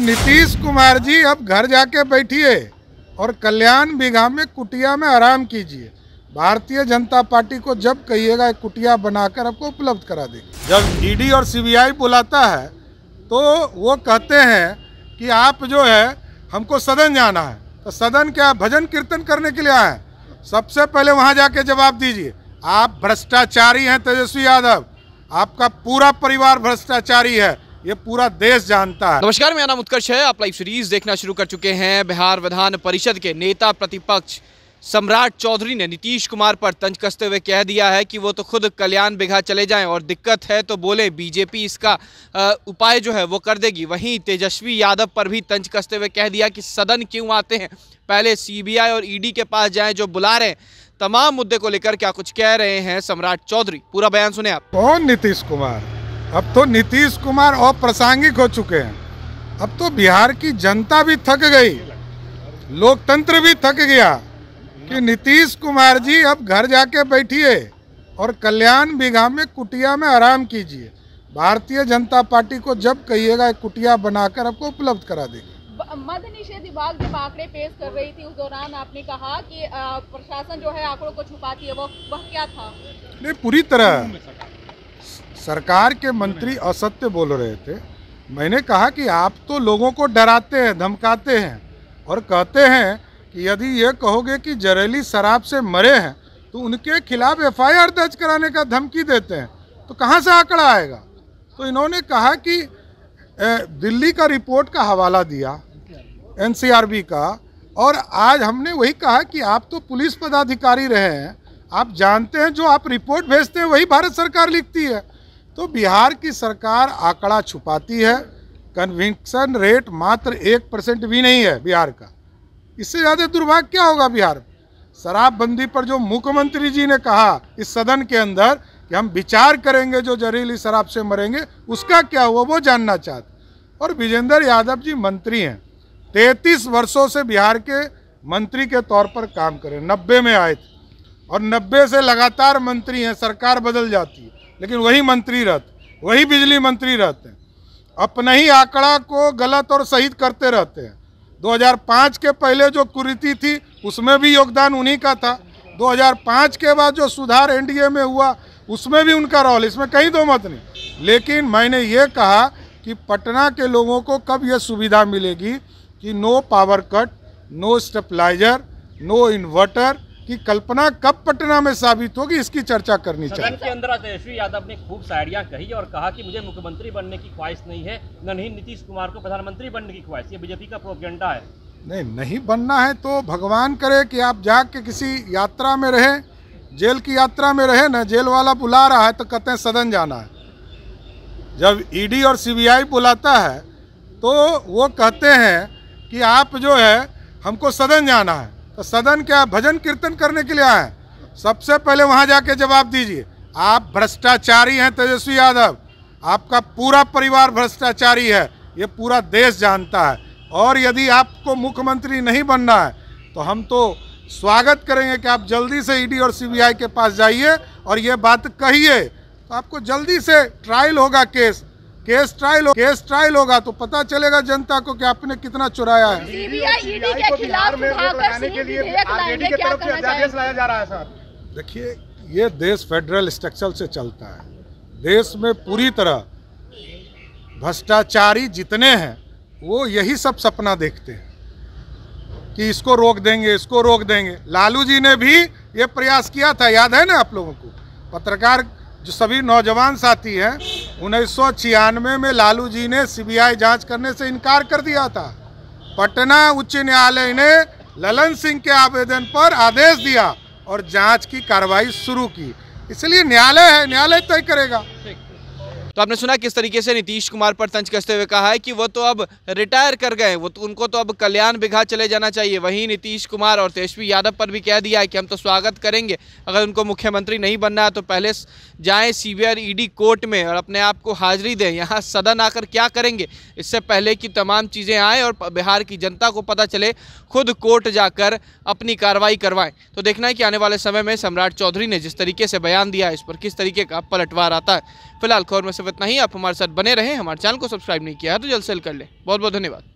नीतीश कुमार जी अब घर जाके बैठिए और कल्याण बीघा में कुटिया में आराम कीजिए भारतीय जनता पार्टी को जब कहिएगा कुटिया बनाकर आपको उपलब्ध करा देंगे जब ईडी और सीबीआई बुलाता है तो वो कहते हैं कि आप जो है हमको सदन जाना है तो सदन क्या भजन कीर्तन करने के लिए आए सबसे पहले वहाँ जाके जवाब दीजिए आप भ्रष्टाचारी हैं तेजस्वी यादव आपका पूरा परिवार भ्रष्टाचारी है ये पूरा देश जानता है नमस्कार मेरा नाम उत्कर्ष है आप लाइव सीरीज देखना शुरू कर चुके हैं बिहार विधान परिषद के नेता प्रतिपक्ष सम्राट चौधरी ने नीतीश कुमार पर तंज कसते हुए कह दिया है कि वो तो खुद कल्याण बिघा चले जाएं और दिक्कत है तो बोले बीजेपी इसका उपाय जो है वो कर देगी वहीं तेजस्वी यादव पर भी तंज कसते हुए कह दिया कि सदन क्यों आते हैं पहले सीबीआई और ईडी e के पास जाएं जो बुला रहे हैं तमाम मुद्दे को लेकर क्या कुछ कह रहे हैं सम्राट चौधरी पूरा बयान सुने आप कौन नीतीश कुमार अब तो नीतीश कुमार अप्रासंगिक हो चुके हैं अब तो बिहार की जनता भी थक गई लोकतंत्र भी थक गया कि नीतीश कुमार जी अब घर जाके बैठिए और कल्याण बीघा में कुटिया में आराम कीजिए भारतीय जनता पार्टी को जब कहिएगा कुटिया बनाकर आपको उपलब्ध करा देगी मध्य निषेध विभाग जब आंकड़े पेश कर रही थी उस दौरान आपने कहा कि प्रशासन जो है आंकड़ों को छुपाती है वो वह क्या था नहीं पूरी तरह सरकार के मंत्री असत्य बोल रहे थे मैंने कहा कि आप तो लोगों को डराते हैं धमकाते हैं और कहते हैं कि यदि ये कहोगे कि जरेली शराब से मरे हैं तो उनके खिलाफ एफआईआर दर्ज कराने का धमकी देते हैं तो कहाँ से आंकड़ा आएगा तो इन्होंने कहा कि दिल्ली का रिपोर्ट का हवाला दिया एनसीआरबी का और आज हमने वही कहा कि आप तो पुलिस पदाधिकारी रहे हैं आप जानते हैं जो आप रिपोर्ट भेजते हैं वही भारत सरकार लिखती है तो बिहार की सरकार आंकड़ा छुपाती है कन्विक्सन रेट मात्र एक परसेंट भी नहीं है बिहार का इससे ज़्यादा दुर्भाग्य क्या होगा बिहार शराबबंदी पर जो मुख्यमंत्री जी ने कहा इस सदन के अंदर कि हम विचार करेंगे जो जहरीली शराब से मरेंगे उसका क्या हुआ वो जानना चाहते और विजेंद्र यादव जी मंत्री हैं तैंतीस वर्षों से बिहार के मंत्री के तौर पर काम करें नब्बे में आए थे और नब्बे से लगातार मंत्री हैं सरकार बदल जाती है लेकिन वही मंत्री रहते वही बिजली मंत्री रहते हैं अपना ही आंकड़ा को गलत और सही करते रहते हैं 2005 के पहले जो कुरीति थी उसमें भी योगदान उन्हीं का था 2005 के बाद जो सुधार एनडीए में हुआ उसमें भी उनका रोल इसमें कहीं दो मत नहीं लेकिन मैंने ये कहा कि पटना के लोगों को कब यह सुविधा मिलेगी कि no power cut no stabilizer no inverter कि कल्पना कब पटना में साबित होगी इसकी चर्चा करनी चाहिए के अंदर तेजस्वी यादव ने खूब साड़ियां कही और कहा कि मुझे मुख्यमंत्री बनने की ख्वाहिश नहीं है न ही नीतीश कुमार को प्रधानमंत्री बनने की ख्वाहिश ये बीजेपी का प्रोपगेंडा है नहीं नहीं बनना है तो भगवान करे कि आप जाके किसी यात्रा में रहे जेल की यात्रा में रहे ना जेल वाला बुला रहा है तो कहते हैं सदन जाना है जब ईडी और सीबीआई बुलाता है तो वो कहते हैं कि आप जो है हमको सदन जाना है तो सदन क्या भजन कीर्तन करने के लिए आए सबसे पहले वहाँ जाके जवाब दीजिए आप भ्रष्टाचारी हैं तेजस्वी यादव आपका पूरा परिवार भ्रष्टाचारी है ये पूरा देश जानता है और यदि आपको मुख्यमंत्री नहीं बनना है तो हम तो स्वागत करेंगे कि आप जल्दी से ईडी और सीबीआई के पास जाइए और ये बात कहिए तो आपको जल्दी से ट्रायल होगा case case trial case trial होगा तो पता चलेगा जनता को कि आपने कितना चुराया है तो e e e देखिए ये देश फेडरल स्ट्रक्चर से चलता है देश में पूरी तरह भ्रष्टाचारी जितने हैं वो यही सब सपना देखते हैं कि इसको रोक देंगे इसको रोक देंगे लालू जी ने भी ये प्रयास किया था याद है ना आप लोगों को पत्रकार जो सभी नौजवान साथी हैं उन्नीस में लालू जी ने सीबीआई जांच करने से इनकार कर दिया था पटना उच्च न्यायालय ने ललन सिंह के आवेदन पर आदेश दिया और जांच की कार्रवाई शुरू की इसलिए न्यायालय है न्यायालय तय करेगा तो आपने सुना किस तरीके से नीतीश कुमार पर तंज कसते हुए कहा है कि वो तो अब रिटायर कर गए वो तो उनको तो अब कल्याण बिघा चले जाना चाहिए वहीं नीतीश कुमार और तेजस्वी यादव पर भी कह दिया है कि हम तो स्वागत करेंगे अगर उनको मुख्यमंत्री नहीं बनना है तो पहले जाएँ सी बी कोर्ट में और अपने आप को हाजिरी दें यहाँ सदन आकर क्या करेंगे इससे पहले कि तमाम चीज़ें आएँ और बिहार की जनता को पता चले खुद कोर्ट जाकर अपनी कार्रवाई करवाएं तो देखना है कि आने वाले समय में सम्राट चौधरी ने जिस तरीके से बयान दिया इस पर किस तरीके का पलटवार आता है फिलहाल खौर में से सिर्फ इतना ही आप हमारे साथ बने रहें हमारे चैनल को सब्सक्राइब नहीं किया है तो जल्द से जल्द कर लें बहुत बहुत धन्यवाद